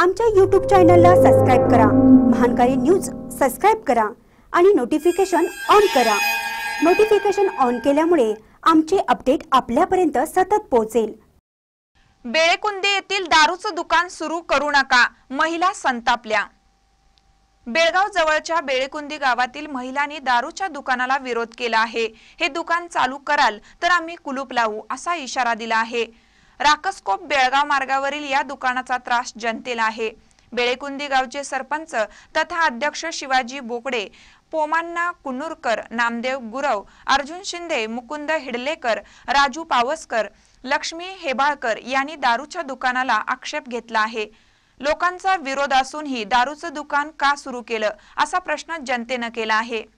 आमच्या यूट्यूब चॅनलला सबस्क्राईब करा महानकारी न्यूज सबस्क्राईब करा आणि नोटिफिकेशन ऑन करा नोटिफिकेशन ऑन केल्यामुळे आमचे अपडेट आपल्यापर्यंत सतत पोहोचेल बेळेकुंदे येथील दारूचं दुकान सुरू करू नका महिला संतापल्या बेळगाव जवळच्या बेळेकुंदी गावातील महिलांनी दारूच्या दुकानाला विरोध केला आहे हे दुकान चालू कराल तर आम्ही कुलूप लावू असा इशारा दिला आहे राकसकोप बेळगाव मार्गावरील या दुकानाचा त्रास जनतेला आहे बेळेकुंदी गावचे सरपंच तथा अध्यक्ष शिवाजी बोकडे पोमान्ना कुन्नूरकर नामदेव गुरव अर्जुन शिंदे मुकुंद हिडलेकर राजू पावसकर लक्ष्मी हेबाळकर यांनी दारूच्या दुकानाला आक्षेप घेतला आहे लोकांचा विरोध असूनही दारूचं दुकान का सुरू केलं असा प्रश्न जनतेनं केला आहे